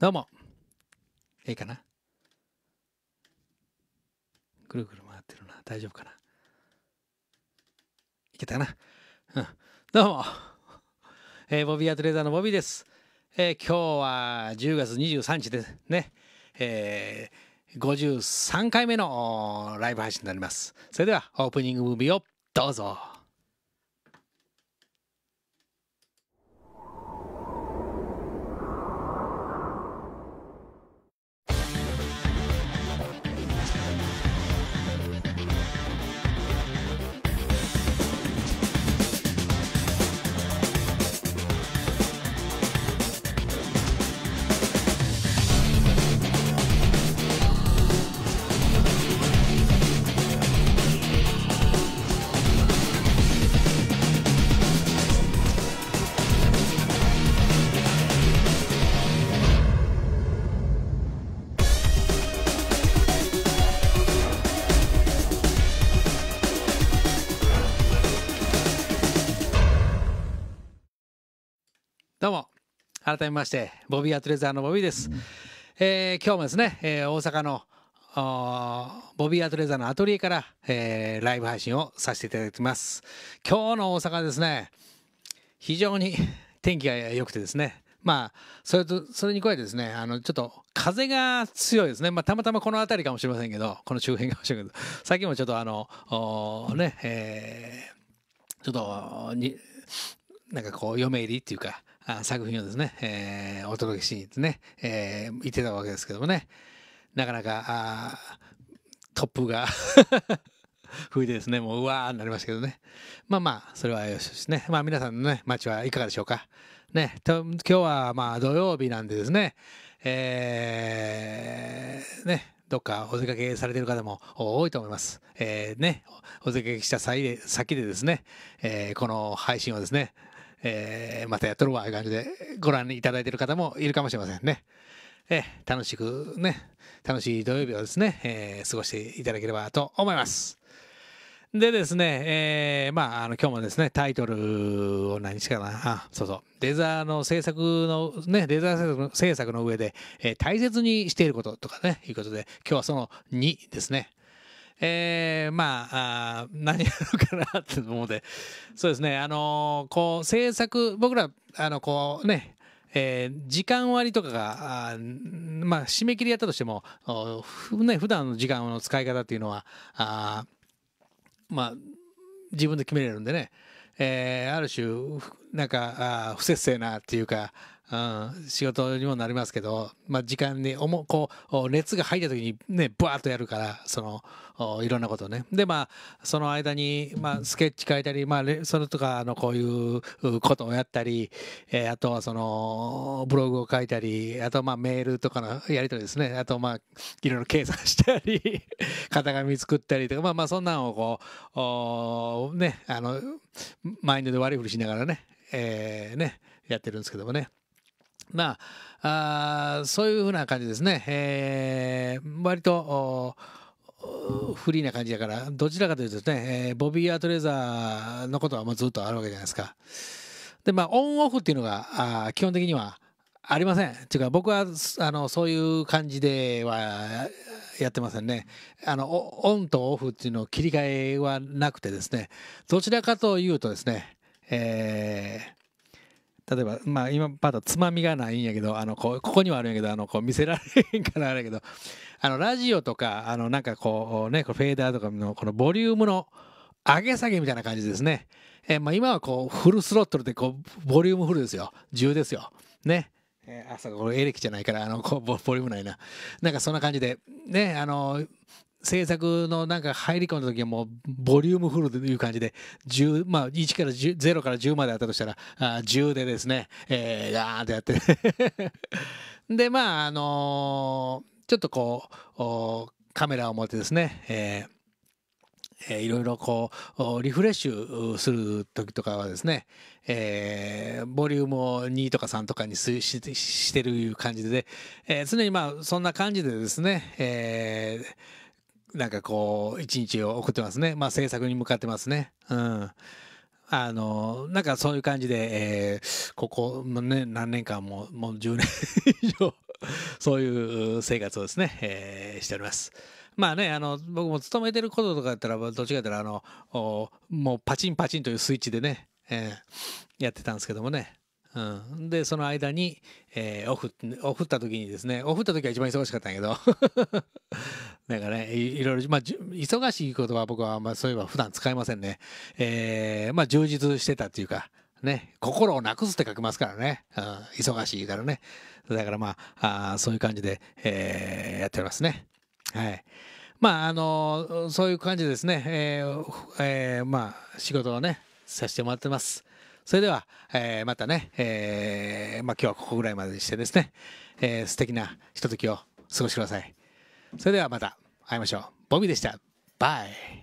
どうも。いいかなぐるぐる回ってるな。大丈夫かないけたな。うん。どうも。えー、ボビーアトレーダーのボビーです。えー、今日は10月23日でね。えー、53回目のライブ配信になります。それではオープニングムービーをどうぞ。どうも改めましてボビーアトレザーのボビーです、えー、今日もですね、えー、大阪のボビーアトレザーのアトリエから、えー、ライブ配信をさせていただきます今日の大阪ですね非常に天気が良くてですねまあ、それと、それに加えてですね、あの、ちょっと風が強いですね。まあ、たまたまこの辺りかもしれませんけど、この周辺かもしれないけど、最近もちょっとあの、ね、えー、ちょっと、に、なんかこう、嫁入りっていうか、作品をですね、えー、お届けしにね、えー、行ってたわけですけどもねなかなか突風が吹 いてですねもううわーになりましたけどねまあまあそれはよしですねまあ皆さんのね街はいかがでしょうかねと今日はまあ土曜日なんでですねえー、ねどっかお出かけされてる方も多いと思います。えー、ね、お出かけした際先でですね、えー、この配信をですね、えー、またやっとるわ、いう感じで、ご覧いただいている方もいるかもしれませんね。えー、楽しくね、楽しい土曜日をですね、えー、過ごしていただければと思います。でですね、えー、まあ、あの、今日もですね、タイトルを何日かな、あ、そうそう、レザーの制作の、ね、レザー制作の上で、えー、大切にしていることとかね、いうことで、今日はその2ですね。えー、まあ何やるかなって思うでそうですねあのー、こう制作僕らあのこうねえー、時間割とかがあ、まあ、締め切りやったとしても、ね、普段の時間の使い方っていうのはあまあ自分で決めれるんでね、えー、ある種なんかあ不節制なっていうかうん、仕事にもなりますけど、まあ、時間におこう熱が入った時にねブワーッとやるからそのいろんなことねでまあその間に、まあ、スケッチ書いたり、まあ、それとかのこういうことをやったり、えー、あとはそのブログを書いたりあとまあメールとかのやり取りですねあとまあいろいろ計算したり 型紙作ったりとかまあまあそんなんをこうねあのマインドで割り振りしながらね,、えーねやってるんですけどもね。まあ、あそういうふうな感じですね。えー、割とフリーな感じだから、どちらかというとですね、えー、ボビー・アートレーザーのことはもうずっとあるわけじゃないですか。で、まあ、オンオフっていうのがあ基本的にはありません。っていうか、僕はあのそういう感じではやってませんね。あの、オンとオフっていうのを切り替えはなくてですね、どちらかというとですね、えー例えばまあ今まだつまみがないんやけどあのここにはあるんやけどあのこう見せられへんからあれやけど あのラジオとかあのなんかこうねこフェーダーとかのこのボリュームの上げ下げみたいな感じですね。えー、まあ、今はこうフルスロットルでこうボリュームフルですよ。10ですよ。ね。えあ、そうこれエレキじゃないから、あの、こうボリュームないな。なんかそんな感じで、ね、あの、制作のなんか入り込んだ時はもうボリュームフルという感じで10、まあ、1から10から10まであったとしたらあ10でですね、えー、ガーンってやって でまああのー、ちょっとこうカメラを持ってですね、えーえー、いろいろこうリフレッシュする時とかはですね、えー、ボリュームを2とか3とかにししてるいう感じで、えー、常にまあそんな感じでですね、えーなんかこう、一日を送ってますね。まあ、制作に向かってますね。うん。あの、なんかそういう感じで、えー、ここ、ね、何年間も、もう10年以上、そういう生活をですね、えー、しております。まあね、あの、僕も勤めてることとかやったら、どっちかやったら、あの、もうパチンパチンというスイッチでね、えー、やってたんですけどもね。うん、で、その間に、えー、オフ、オフった時にですね、オフった時は一番忙しかったんやけどなんかね、いろいろ、まあ、忙しいことは僕は、まあ、そういえば普段使いませんね。えー、まあ、充実してたっていうか、ね、心をなくすって書きますからね、うん、忙しいからね。だからまあ、あそういう感じで、えー、やっておりますね。はい。まあ、あのー、そういう感じですね、えー、えー、まあ、仕事をね、させてもらってます。それでは、えー、またね、えー、まあ、今日はここぐらいまでにしてですね、えー、素敵なひとときを過ごしてください。それではまた会いましょうボビーでしたバイ